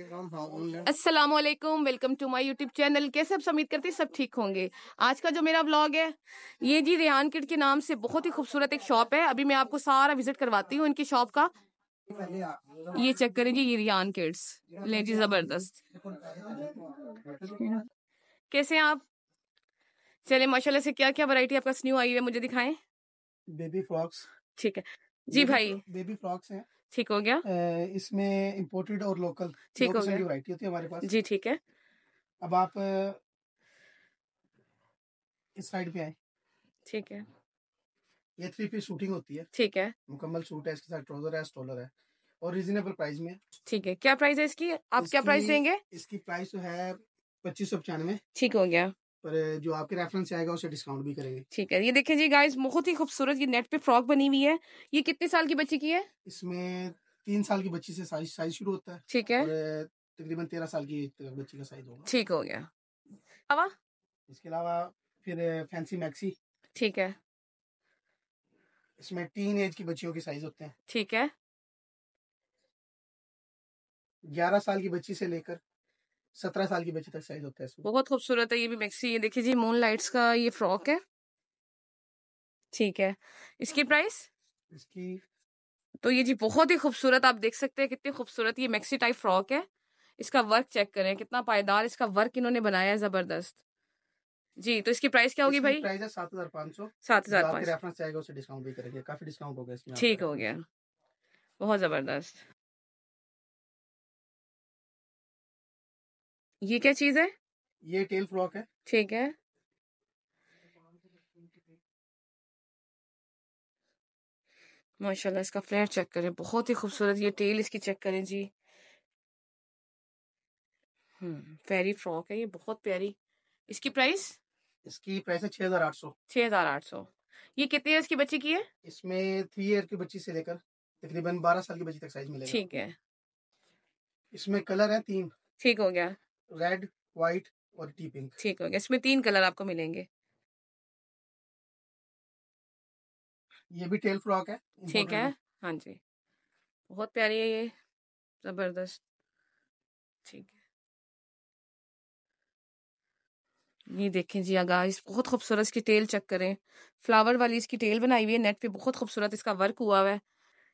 अस्सलाम वालेकुम welcome to my YouTube channel कैसे आप समीद करते हैं सब ठीक होंगे आज का जो मेरा व्लॉग है ये जी रेहान किट के नाम से बहुत ही खूबसूरत एक शॉप है अभी मैं आपको सारा विजिट करवाती हूँ इनकी शॉप का ये चेक करें जी ये रियान किड्स ले जी जबरदस्त कैसे हैं आप चले माशाल्लाह से क्या क्या वैरायटी आपका न्यू आई है मुझे दिखाएं बेबी फ्रॉक्स ठीक है जी भाई बेबी फ्रॉक्स हैं ठीक हो गया इसमें इम्पोर्टेड और लोकल ठीक हो गया वैरायटी होती है हमारे पास जी ठीक है अब आप इस साइड पे आए ठीक है ये थ्री पीस शूटिंग होती है ठीक है मुकम्मल सूट है इसके साथ ट्राउजर है स्टोलर है और रीजनेबल प्राइस में ठीक है क्या प्राइस है इसकी आप इसकी, क्या प्राइस देंगे इसकी प्राइस तो है पच्चीस सौ पचानवे ठीक हो गया पर जो आपके रेफरेंस से आएगा उसे डिस्काउंट भी करेंगे ठीक है ये देखिए जी गाइस बहुत ही खूबसूरत ये नेट पे फ्रॉक बनी हुई है ये कितने साल की बच्ची की है इसमें तीन साल की बच्ची से साइज साइज शुरू होता है ठीक है तकरीबन तेरह साल की बच्ची का साइज होगा ठीक हो गया अवा इसके अलावा फिर फैंसी मैक्सी ठीक है इसमें टीन एज की बच्चियों के साइज होते हैं ठीक है ग्यारह साल की बच्ची से लेकर सत्रह साल की बच्ची तक साइज होता है बहुत खूबसूरत है ये भी मैक्सी है देखिए जी मून लाइट्स का ये फ्रॉक है ठीक है इसकी प्राइस इसकी तो ये जी बहुत ही खूबसूरत आप देख सकते हैं कितनी खूबसूरत ये मैक्सी टाइप फ्रॉक है इसका वर्क चेक करें कितना पायदार इसका वर्क इन्होंने बनाया है जबरदस्त जी तो इसकी प्राइस क्या होगी भाई प्राइस है सात हजार पाँच सौ सात हजार रेफरेंस चाहेगा उसे डिस्काउंट भी करेंगे काफी डिस्काउंट हो गया इसमें ठीक हो गया बहुत जबरदस्त ये क्या चीज है ये टेल फ्रॉक है ठीक है माशाल्लाह इसका फ्लेयर चेक करें बहुत ही खूबसूरत ये टेल इसकी चेक करें जी हम्म फेरी फ्रॉक है ये बहुत प्यारी इसकी प्राइस इसकी प्राइस है छह हजार आठ सौ छह हजार आठ सौ ये कितने ईयर्स की बच्ची की है इसमें थ्री ईयर की बच्ची से लेकर तकरीबन बारह साल की बच्ची तक साइज मिलेगा ठीक है इसमें कलर है तीन ठीक हो गया रेड व्हाइट और टी पिंक ठीक हो गया इसमें तीन कलर आपको मिलेंगे ये भी टेल फ्रॉक है ठीक है हाँ जी बहुत प्यारी है ये जबरदस्त ठीक है ये देखें जी इस बहुत खूबसूरत इसकी टेल चेक करें फ्लावर वाली इसकी टेल बनाई हुई है नेट पे बहुत खूबसूरत इसका वर्क हुआ हुआ है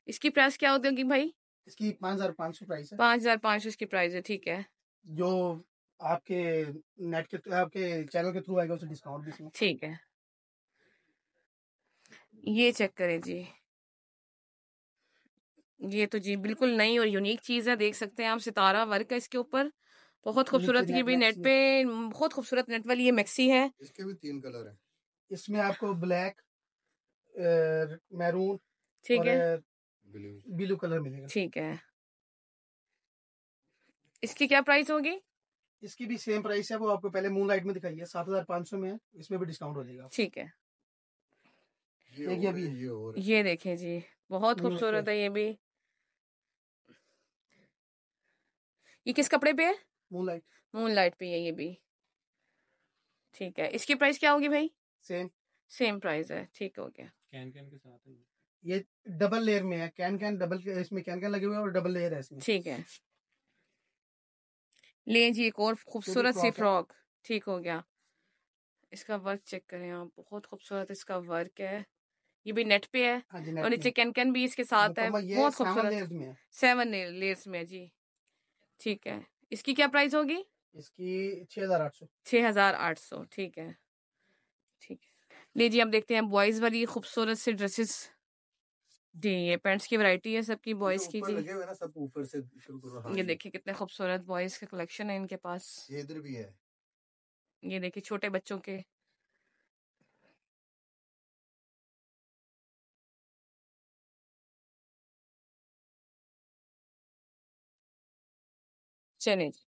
इसकी प्राइस क्या होती होगी भाई इसकी पाँच हजार पाँच सौ प्राइस है पाँच हजार पाँच सौ इसकी प्राइस है ठीक है जो आपके नेट के आपके चैनल के थ्रू आएगा उसे डिस्काउंट भी ठीक है ये चेक करें जी ये तो जी बिल्कुल नई और यूनिक चीज़ है देख सकते हैं आप सितारा वर्क है इसके ऊपर बहुत खूबसूरत ये भी नेट पे बहुत खूबसूरत नेट वाली ये मैक्सी है इसके भी तीन कलर है इसमें आपको ब्लैक मैरून ठीक है ब्लू कलर मिलेगा ठीक है इसकी क्या प्राइस होगी इसकी भी सेम प्राइस है वो आपको पहले मून लाइट में दिखाई है सात हजार पाँच सौ में है इसमें भी डिस्काउंट हो जाएगा ठीक है ये भी ये, ये देखिए जी बहुत खूबसूरत है ये भी ये किस कपड़े पे है मून लाइट पे है ये भी ठीक है इसकी प्राइस क्या होगी भाई सेम सेम प्राइस है ठीक हो गया कैन कैन के साथ है ये डबल लेयर में है कैन कैन डबल इसमें कैन कैन लगे हुए हैं और डबल लेयर है इसमें ठीक है ले जी एक और खूबसूरत सी फ्रॉक ठीक हो गया इसका वर्क चेक करें आप बहुत खूबसूरत इसका वर्क है ये भी नेट पे है हाँ और नीचे कैन कैन भी इसके साथ है बहुत खूबसूरत सेवन लेयर्स में है जी ठीक है इसकी क्या प्राइस होगी इसकी छह हजार आठ सौ छह हजार आठ सौ ठीक है ठीक है ले जी आप देखते हैं बॉयज वाली खूबसूरत से ड्रेसेस जी ये पेंट्स की वैरायटी है सबकी बॉयज की जी लगे ना सब ऊपर से शुरू करो हाँ ये देखिए कितने खूबसूरत बॉयज का कलेक्शन है इनके पास ये इधर भी है ये देखिए छोटे बच्चों के चलिए जी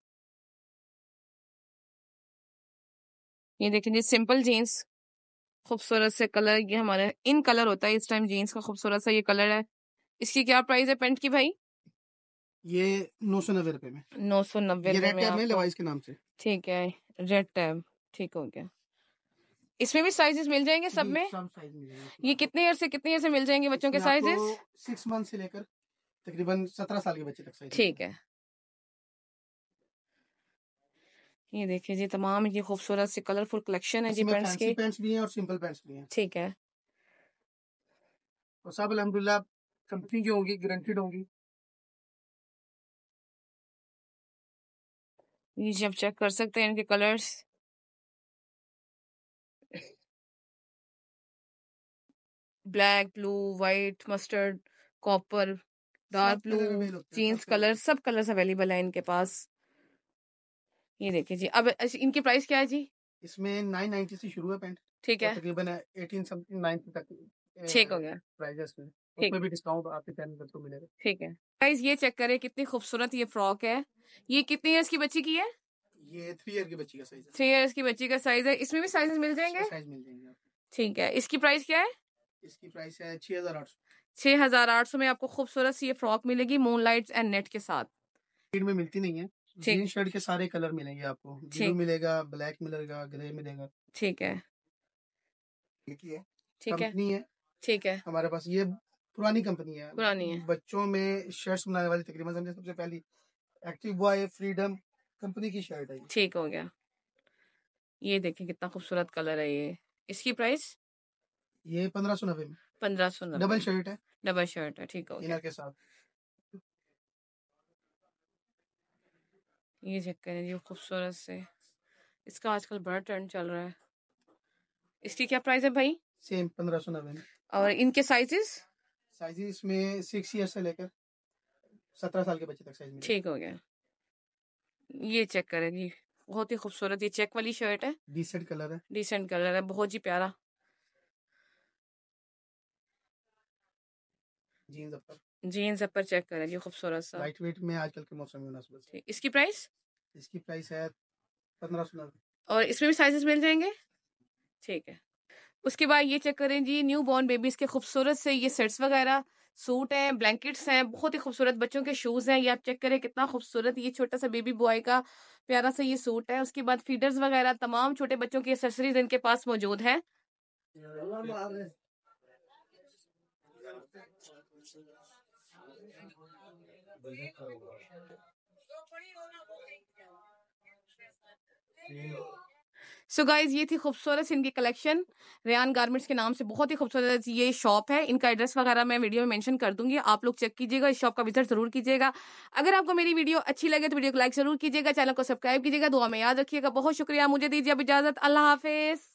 ये देखिए जी सिंपल जीन्स खूबसूरत से कलर ये हमारे इन कलर होता है इस टाइम जीन्स का खूबसूरत सा ये कलर है इसकी क्या प्राइस है पेंट की भाई ये नौ सौ नब्बे रुपए में नौ सौ नब्बे के नाम से ठीक है रेड टैब ठीक हो गया इसमें भी साइजेस मिल जाएंगे सब में ये कितने ईयर से कितने ईयर से मिल जाएंगे बच्चों के साइजेस सिक्स मंथ से लेकर तकरीबन सत्रह साल के बच्चे तक ठीक है ये देखिए जी तमाम ये खूबसूरत से कलरफुल कलेक्शन है जी पेंट्स के पेंट्स भी हैं और सिंपल पेंट्स भी हैं ठीक है और सब अलहमदुल्ला कंपनी की होंगी गारंटीड होंगी ये जब चेक कर सकते हैं इनके colours black blue white mustard copper dark blue jeans colour सब कलर्स अवेलेबल है इनके पास ये देखिए जी अब इनकी प्राइस क्या है जी इसमें नाइन नाइनटी से शुरू है पैंट ठीक है तकरीबन एटीन समथिंग नाइनटी तक ठीक हो गया प्राइस उसमें भी डिस्काउंट आपके चैनल पर मिलेगा ठीक है गाइस ये चेक करें कितनी खूबसूरत ये फ्रॉक है ये कितनी ईयर्स की बच्ची की है ये थ्री ईयर की बच्ची का साइज है थ्री ईयर की बच्ची का साइज है इसमें भी साइजेस मिल जाएंगे साइज मिल जाएंगे ठीक है इसकी प्राइस क्या है इसकी प्राइस है छह हजार आठ सौ छह हजार आठ सौ में आपको खूबसूरत सी ये फ्रॉक मिलेगी मून लाइट एंड नेट के साथ में मिलती नहीं है ग्रीन शेड के सारे कलर मिलेंगे आपको ब्लू मिलेगा ब्लैक मिलेगा ग्रे मिलेगा ठीक है ठीक है ठीक है हमारे पास ये पुरानी कंपनी है पुरानी है बच्चों में शर्ट्स बनाने वाली तकरीबन समझे सबसे पहली एक्टिव बॉय फ्रीडम कंपनी की शर्ट है ठीक हो गया ये देखें कितना खूबसूरत कलर है ये इसकी प्राइस ये पंद्रह सौ नब्बे में पंद्रह सौ डबल शर्ट है डबल शर्ट है ठीक हो गया के साथ ये चेक करें जी खूबसूरत से इसका आजकल बड़ा ट्रेंड चल रहा है इसकी क्या प्राइस है भाई सेम पंद्रह सौ नब्बे और इनके साइजेस साइजेस में सिक्स ईयर से लेकर सत्रह साल के बच्चे तक साइज ठीक हो गया ये चेक करें जी बहुत ही खूबसूरत ये चेक वाली शर्ट है डिसेंट कलर है डिसेंट कलर है बहुत ही प्यारा jeans upper jeans upper check करें जी खूबसूरत सा लाइट वेट में आजकल के मौसम में मुनासिब है इसकी प्राइस इसकी प्राइस है पंद्रह सौ और इसमें भी साइजेस मिल जाएंगे ठीक है उसके बाद ये चेक करें जी न्यू बॉर्न बेबीज़ के खूबसूरत से ये सेट्स वगैरह सूट हैं ब्लैंकेट्स हैं बहुत ही खूबसूरत बच्चों के शूज़ हैं ये आप चेक करें कितना खूबसूरत ये छोटा सा बेबी बॉय का प्यारा सा ये सूट है उसके बाद फीडर्स वगैरह तमाम छोटे बच्चों की एक्सेसरीज इनके पास मौजूद हैं सो so गाइज ये थी खूबसूरत इनकी कलेक्शन रेयान गारमेंट्स के नाम से बहुत ही खूबसूरत ये शॉप है इनका एड्रेस वगैरह मैं वीडियो में मेंशन कर दूंगी आप लोग चेक कीजिएगा इस शॉप का विजिट जरूर कीजिएगा अगर आपको मेरी वीडियो अच्छी लगे तो वीडियो को लाइक जरूर कीजिएगा चैनल को सब्सक्राइब कीजिएगा दुआ में याद रखिएगा बहुत शुक्रिया मुझे दीजिए अब इजाजत अल्लाह हाफिज़